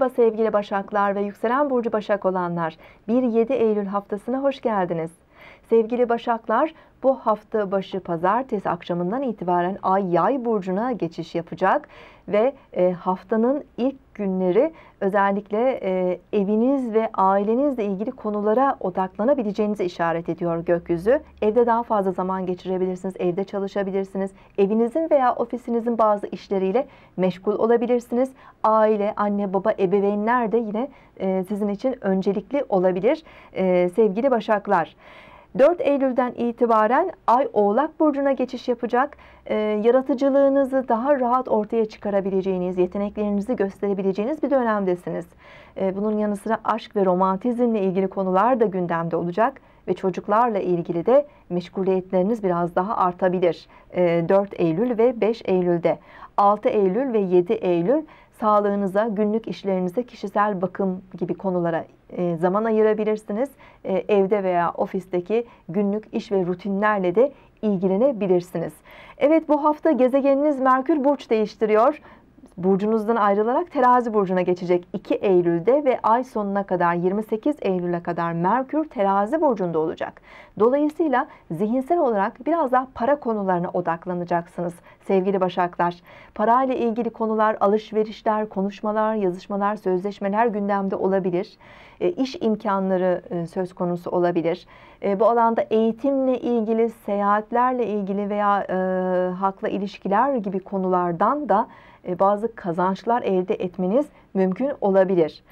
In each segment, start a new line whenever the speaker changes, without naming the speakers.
Merhaba sevgili Başaklar ve yükselen burcu Başak olanlar. 1-7 Eylül haftasına hoş geldiniz. Sevgili Başaklar, bu hafta başı pazartesi akşamından itibaren Ay Yay burcuna geçiş yapacak ve e, haftanın ilk günleri özellikle e, eviniz ve ailenizle ilgili konulara odaklanabileceğinizi işaret ediyor gökyüzü. Evde daha fazla zaman geçirebilirsiniz, evde çalışabilirsiniz. Evinizin veya ofisinizin bazı işleriyle meşgul olabilirsiniz. Aile, anne, baba, ebeveynler de yine e, sizin için öncelikli olabilir. E, sevgili Başaklar, 4 Eylül'den itibaren Ay Oğlak Burcu'na geçiş yapacak. E, yaratıcılığınızı daha rahat ortaya çıkarabileceğiniz, yeteneklerinizi gösterebileceğiniz bir dönemdesiniz. E, bunun yanı sıra aşk ve romantizmle ilgili konular da gündemde olacak ve çocuklarla ilgili de meşguliyetleriniz biraz daha artabilir. E, ee, 4 Eylül ve 5 Eylül'de. 6 Eylül ve 7 Eylül sağlığınıza, günlük işlerinize, kişisel bakım gibi konulara e, zaman ayırabilirsiniz. E, evde veya ofisteki günlük iş ve rutinlerle de ilgilenebilirsiniz. Evet bu hafta gezegeniniz Merkür burç değiştiriyor burcunuzdan ayrılarak terazi burcuna geçecek 2 Eylül'de ve ay sonuna kadar 28 Eylül'e kadar Merkür terazi burcunda olacak. Dolayısıyla zihinsel olarak biraz daha para konularına odaklanacaksınız sevgili Başaklar. Parayla ilgili konular, alışverişler, konuşmalar, yazışmalar, sözleşmeler gündemde olabilir. E, iş imkanları e, söz konusu olabilir. E, bu alanda eğitimle ilgili, seyahatlerle ilgili veya e, hakla ilişkiler gibi konulardan da e, bazı bazı kazançlar elde etmeniz mümkün olabilir.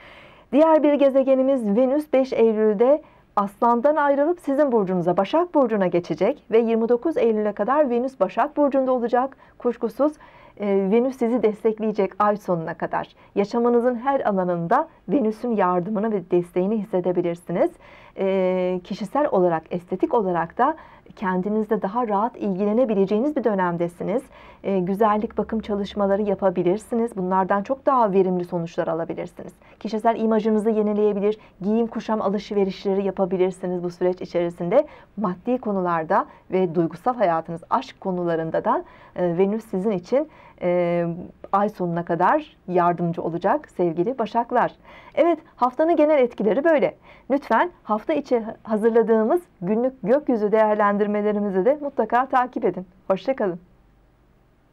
Diğer bir gezegenimiz Venüs 5 Eylül'de Aslan'dan ayrılıp sizin burcunuza Başak Burcu'na geçecek ve 29 Eylül'e kadar Venüs Başak Burcu'nda olacak. Kuşkusuz e, Venüs sizi destekleyecek ay sonuna kadar. Yaşamınızın her alanında Venüs'ün yardımını ve desteğini hissedebilirsiniz. E, kişisel olarak, estetik olarak da kendinizde daha rahat ilgilenebileceğiniz bir dönemdesiniz. E, güzellik bakım çalışmaları yapabilirsiniz. Bunlardan çok daha verimli sonuçlar alabilirsiniz. Kişisel imajınızı yenileyebilir, giyim kuşam alışverişleri yapabilirsiniz yapabilirsiniz bu süreç içerisinde. Maddi konularda ve duygusal hayatınız, aşk konularında da e, Venüs sizin için e, ay sonuna kadar yardımcı olacak sevgili Başaklar. Evet haftanın genel etkileri böyle. Lütfen hafta içi hazırladığımız günlük gökyüzü değerlendirmelerimizi de mutlaka takip edin. Hoşçakalın.